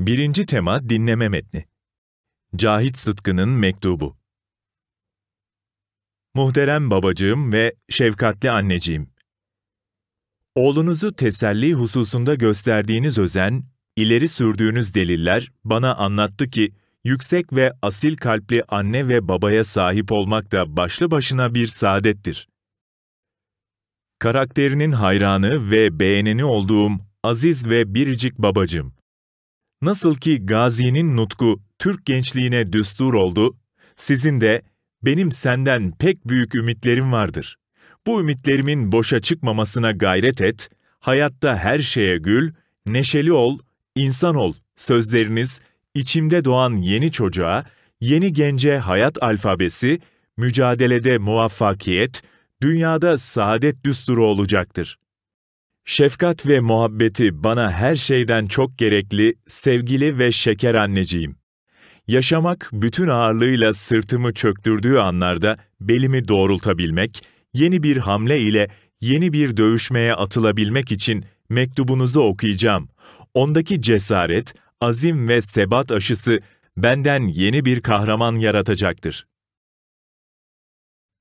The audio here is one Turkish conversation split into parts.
Birinci tema dinleme metni. Cahit Sıtkı'nın mektubu. Muhterem babacığım ve şefkatli anneciğim. Oğlunuzu teselli hususunda gösterdiğiniz özen, ileri sürdüğünüz deliller bana anlattı ki, yüksek ve asil kalpli anne ve babaya sahip olmak da başlı başına bir saadettir. Karakterinin hayranı ve beğeneni olduğum aziz ve biricik babacığım, Nasıl ki Gazi'nin nutku Türk gençliğine düstur oldu, sizin de benim senden pek büyük ümitlerim vardır. Bu ümitlerimin boşa çıkmamasına gayret et, hayatta her şeye gül, neşeli ol, insan ol. Sözleriniz içimde doğan yeni çocuğa, yeni gence hayat alfabesi, mücadelede muvaffakiyet, dünyada saadet düsturu olacaktır. Şefkat ve muhabbeti bana her şeyden çok gerekli, sevgili ve şeker anneciğim. Yaşamak bütün ağırlığıyla sırtımı çöktürdüğü anlarda belimi doğrultabilmek, yeni bir hamle ile yeni bir dövüşmeye atılabilmek için mektubunuzu okuyacağım. Ondaki cesaret, azim ve sebat aşısı benden yeni bir kahraman yaratacaktır.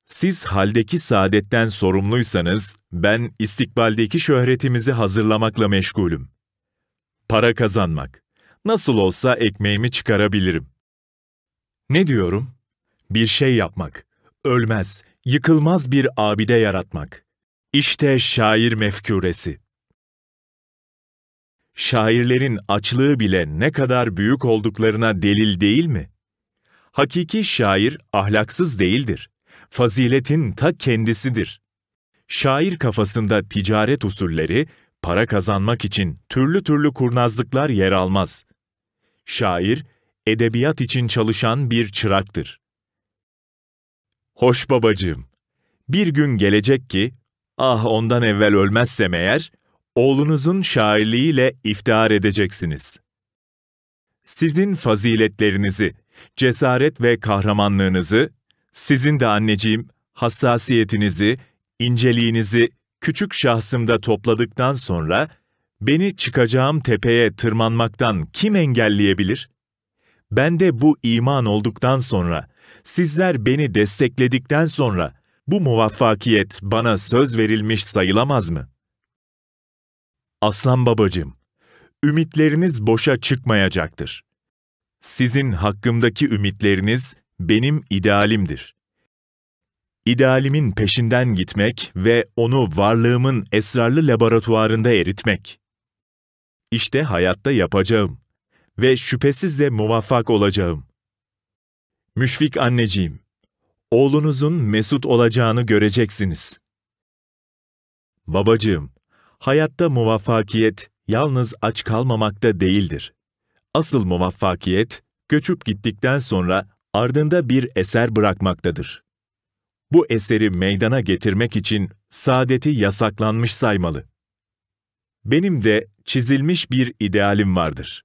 Siz haldeki saadetten sorumluysanız, ben istikbaldeki şöhretimizi hazırlamakla meşgulüm. Para kazanmak. Nasıl olsa ekmeğimi çıkarabilirim. Ne diyorum? Bir şey yapmak. Ölmez, yıkılmaz bir abide yaratmak. İşte şair mefkûresi. Şairlerin açlığı bile ne kadar büyük olduklarına delil değil mi? Hakiki şair ahlaksız değildir faziletin ta kendisidir. Şair kafasında ticaret usulleri, para kazanmak için türlü türlü kurnazlıklar yer almaz. Şair, edebiyat için çalışan bir çıraktır. Hoş babacığım, bir gün gelecek ki, ah ondan evvel ölmezsem eğer, oğlunuzun şairliğiyle iftihar edeceksiniz. Sizin faziletlerinizi, cesaret ve kahramanlığınızı, sizin de anneciğim, hassasiyetinizi, inceliğinizi küçük şahsımda topladıktan sonra beni çıkacağım tepeye tırmanmaktan kim engelleyebilir? Ben de bu iman olduktan sonra, sizler beni destekledikten sonra bu muvaffakiyet bana söz verilmiş sayılamaz mı? Aslan babacığım, ümitleriniz boşa çıkmayacaktır. Sizin hakkımdaki ümitleriniz benim idealimdir. İdealimin peşinden gitmek ve onu varlığımın esrarlı laboratuvarında eritmek. İşte hayatta yapacağım ve şüphesiz de muvaffak olacağım. Müşfik anneciğim, oğlunuzun mesut olacağını göreceksiniz. Babacığım, hayatta muvaffakiyet yalnız aç kalmamakta değildir. Asıl muvaffakiyet, göçüp gittikten sonra ardında bir eser bırakmaktadır. Bu eseri meydana getirmek için saadeti yasaklanmış saymalı. Benim de çizilmiş bir idealim vardır.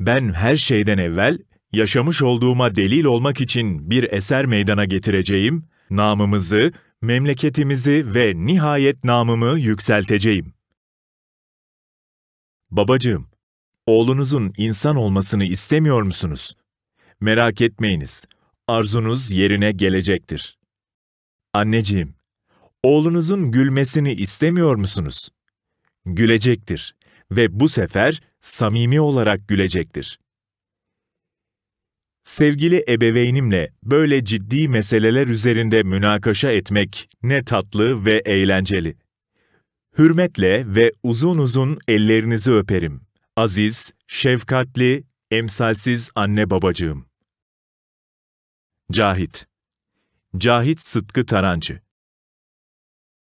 Ben her şeyden evvel yaşamış olduğuma delil olmak için bir eser meydana getireceğim, namımızı, memleketimizi ve nihayet namımı yükselteceğim. Babacığım, oğlunuzun insan olmasını istemiyor musunuz? Merak etmeyiniz, arzunuz yerine gelecektir. Anneciğim, oğlunuzun gülmesini istemiyor musunuz? Gülecektir ve bu sefer samimi olarak gülecektir. Sevgili ebeveynimle böyle ciddi meseleler üzerinde münakaşa etmek ne tatlı ve eğlenceli. Hürmetle ve uzun uzun ellerinizi öperim. Aziz, şefkatli, emsalsiz anne babacığım. Cahit Cahit Sıtkı Tarancı